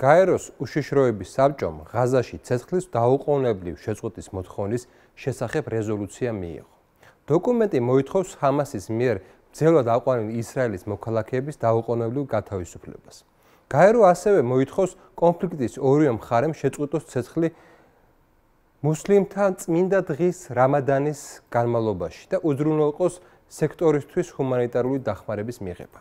გაეროს უშიშროების საბჭომ ღაზაში ცეცხლის დაუყოვნებლივ შეწყვეტის მოთხოვნის შესახებ რეზოლუცია მიიღო. დოკუმენტი მოითხოვს ჰამასის მიერ ძელად აყვანილ ისრაელის მოქალაქეების დაუყოვნებლივ გათავისუფლებას. გაერო ასევე მოითხოვს კონფლიქტის ორივე მხარემ შეწყვეტოს ცეცხლი მუსლიმთა წმინდა დღის რამადანის განმავლობაში და უზრუნველყოს სექტორისთვის ჰუმანიტარული დახმარების მიღება.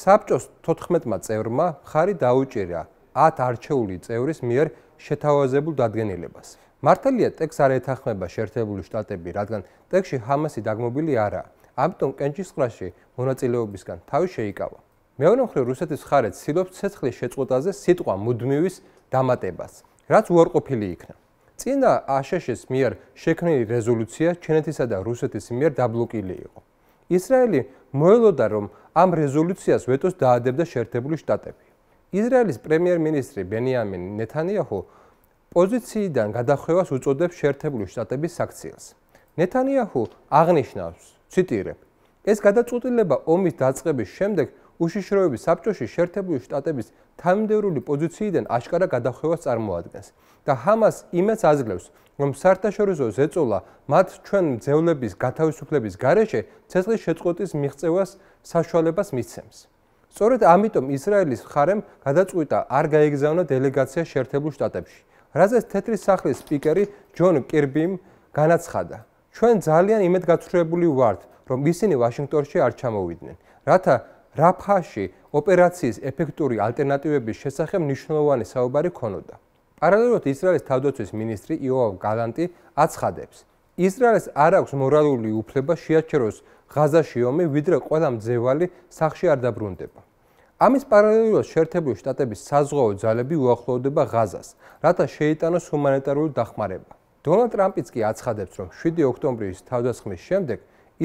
საბჭოს 14-მა წევრმა ხარი დაუჭირა 10 არჩეული წევრის მიერ შეთავაზებულ დადგენილებას. მართალია ტექს არ ეთანხმება შეერთებული შტატები, რადგან ტექსში ჰამასი დაგმობილი არაა. ამიტომ კენჩისყრაში მონაწილეობისგან თავი შეიკავა. მეორე მხრივ რუსეთის ხარეც ცდილობს ცეცხლის შეწყვეტაზე სიტყვა მუდმივის დამატებას, რაც უარყოფილი იქნა. წინა აშშ-ის მიერ შექმნილი რეზოლუცია ჩინეთისა და რუსეთის მიერ დაბლოკილი იყო. ისრაელი მოელოდა, რომ ამ რეზოლუციას ვეტოს დაადებდა შეერთებული შტატები. ისრაელის პრემიერ-მინისტრი ბენიამინ ნეთანიაჰუ პოზიციიდან გადახევას უწოდებს შეერთებული შტატების საქციელს. ნეთანიაჰუ აღნიშნავს, ციტირებ: "ეს გადაწყვეტილება ომის დაწყების შემდეგ უშიშროების საბჭოში შეერთებული შტატების თანამდებრული პოზიციიდან აშკარა გადახევას წარმოადგენს და ჰამას იმას აზრლებს, რომ საერთაშორისო ზეწოლა მათ ჩვენ მძევლების გათავისუფლების გარეშე ცეცხლის შეწყვეტის მიღწევას საშუალებას მისცემს." სწორედ ამიტომ ისრაელის მხარემ გადაწყვიტა არ გაეგზავნა დელეგაცია შეერთებულ შტატებში. რაზეც თეთრი სახლის სპიკერი ჯონ კირბიმ განაცხადა: "ჩვენ ძალიან იმედგაცრუებული ვართ, რომ ისინი ვაშინგტონში არ ჩამოვიდნენ, რათა რაფაში ოპერაციის ეფექტური ალტერნატივების შესახებ მნიშვნელოვანი საუბარი ქონოდა". პარალელურად ისრაელის თავდაცვის მინისტრი იოავ გალანტი აცხადებს: ისრაელს არ აქვს მორალური უფლება შეაჩეროს ღაზაში ომი, ვიდრე ყველა მძევალი სახში არ დაბრუნდება. ამის პარალელურად შეერთებული შტატების საზღვაო ძალები უახლოვდება ღაზას, რათა შეიტანოს ჰუმანიტარული დახმარება. დონალდ ტრამპიც კი აცხადებს, რომ 7 ოქტომბრის თავდასხმის შემდეგ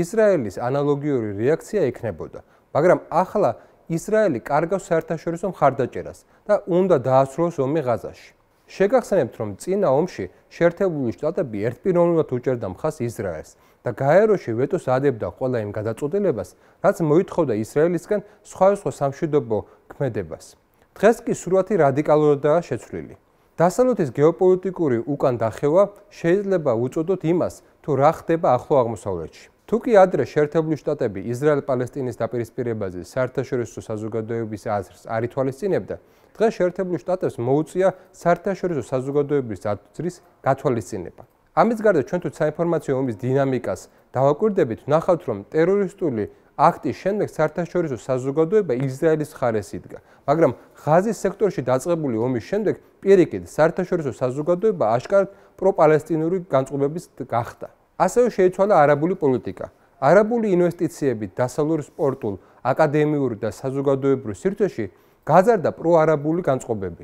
ისრაელის ანალოგიური რეაქცია ექნებოდა, მაგრამ ახლა ისრაელი კარგავს საერთაშორისო მხარდაჭერას და უნდა დაასრულოს ომი ღაზაში. შეგახსენებთ, რომ წინა ომში შეერთებული შტატები ერთპიროვნულად უჭერდა მხარს ისრაელს და გაეროში ვეტოს ადებდა ყველა იმ გადაწყვეტილებას, რაც მოითხოვდა ისრაელისგან სხვადასხვა სამშვიდობო ქმედებას. დღეს კი სურათი რადიკალურადაა შეცვლილი. დასავლეთის გეოპოლიტიკური უკან დახევა შეიძლება უწოდოთ იმას, თუ რა ხდება ახლო აღმოსავლეთში. თუკი ადრე შეერთებული შტატები ისრაელ-პალესტინის დაპირისპირებაზე საერთაშორისო საზოგადოების აზრს არ ითვალისწინებდა, დღეს შეერთებული შტატებს მოუწია საერთაშორისო საზოგადოების აზრის გათვალისწინება. ამის გარდა ჩვენ თუ საინფორმაციო ომის დინამიკას დავაკვირდებით, ნახავთ რომ ტერორისტული აქტის შემდეგ საერთაშორისო საზოგადოება ისრაელის მხარეს იდგა, მაგრამ ღაზის სექტორში დაწყებული ომის შემდეგ პირიქით საერთაშორისო საზოგადოება აშკარად პროპალესტინური განწყობების გახდა. ასევე შეიცვალა არაბული პოლიტიკა. არაბული ინვესტიციები დასავლურ სპორტულ, აკადემიურ და საზოგადოებრივ სივრცეში გაზარდა პროარაბული განწყობები.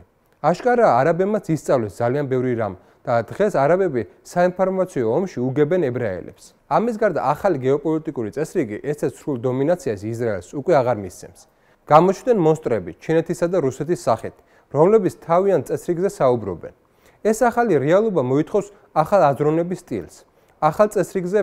აშკარა არაბებმაც ისწავლეს ძალიან ბევრი რამ და დღეს არაბები საინფორმაციო ომში უგებენ ებრაელებს. ამის გარდა ახალი გეოპოლიტიკური წესრიგი ესეც სრულ დომინაციას ისრაელს უკვე აღარ მისცემს. გამოჩნდნენ მონსტრები ჩინეთისა და რუსეთის სახით, რომლებიც თავიანთ წესრიგზე საუბრობენ. ეს ახალი რეალობა მოითხოვს ახალ აზროვნების სტილს. ახალ წესრიგზე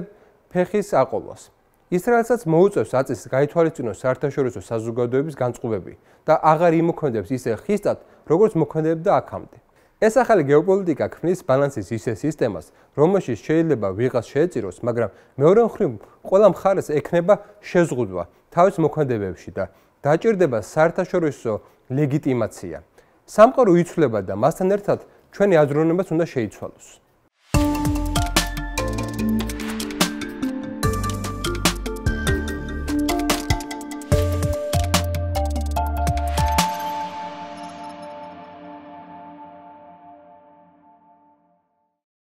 ფეხის აყოლოს. ისრაელსაც მოუწევს აწესის გაითვალისწინოს საერთაშორისო საზოგადოების განწყობები და აღარ იმოქმედებს ისე ხისტად, როგორც მოქმედებდა აქამდე. ეს ახალი გეოპოლიტიკა ქმნის ბალანსის ისე სისტემას, რომელშიც შეიძლება ვიღას შეეწიროს, მაგრამ მეორე მხრივ ყველა მხარეს ექნება შეზღუდვა თავის მოქმედებებში და დაჭirdება საერთაშორისო ლეგიტიმაცია. სამყარო იცვლება და მასთან ერთად ჩვენი აზროვნებაც უნდა შეიცვალოს.